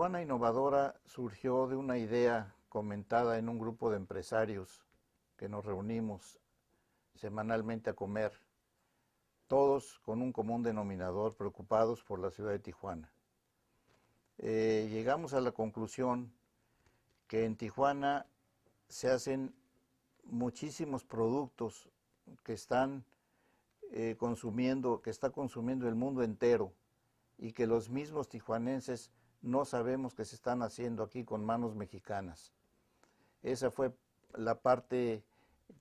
Tijuana innovadora surgió de una idea comentada en un grupo de empresarios que nos reunimos semanalmente a comer, todos con un común denominador, preocupados por la ciudad de Tijuana. Eh, llegamos a la conclusión que en Tijuana se hacen muchísimos productos que están eh, consumiendo, que está consumiendo el mundo entero y que los mismos tijuanenses no sabemos qué se están haciendo aquí con manos mexicanas. Esa fue la parte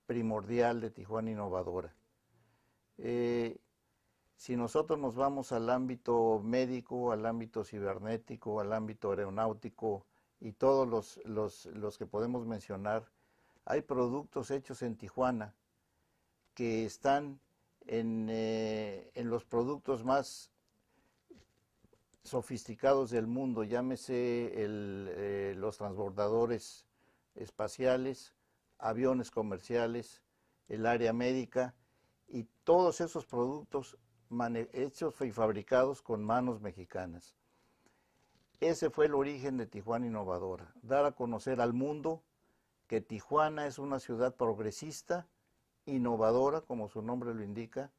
primordial de Tijuana Innovadora. Eh, si nosotros nos vamos al ámbito médico, al ámbito cibernético, al ámbito aeronáutico y todos los, que podemos mencionar, hay productos hechos en Tijuana que están en, eh, en los productos más sofisticados del mundo, llámese eh, los transbordadores espaciales, aviones comerciales, el área médica y todos esos productos hechos y fabricados con manos mexicanas. Ese fue el origen de Tijuana Innovadora, dar a conocer al mundo que Tijuana es una ciudad progresista, innovadora, como su nombre lo indica,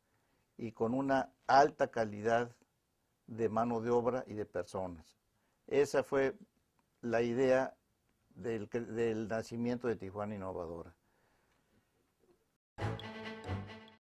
y con una alta calidad de mano de obra y de personas. Esa fue la idea del, nacimiento de Tijuana Innovadora.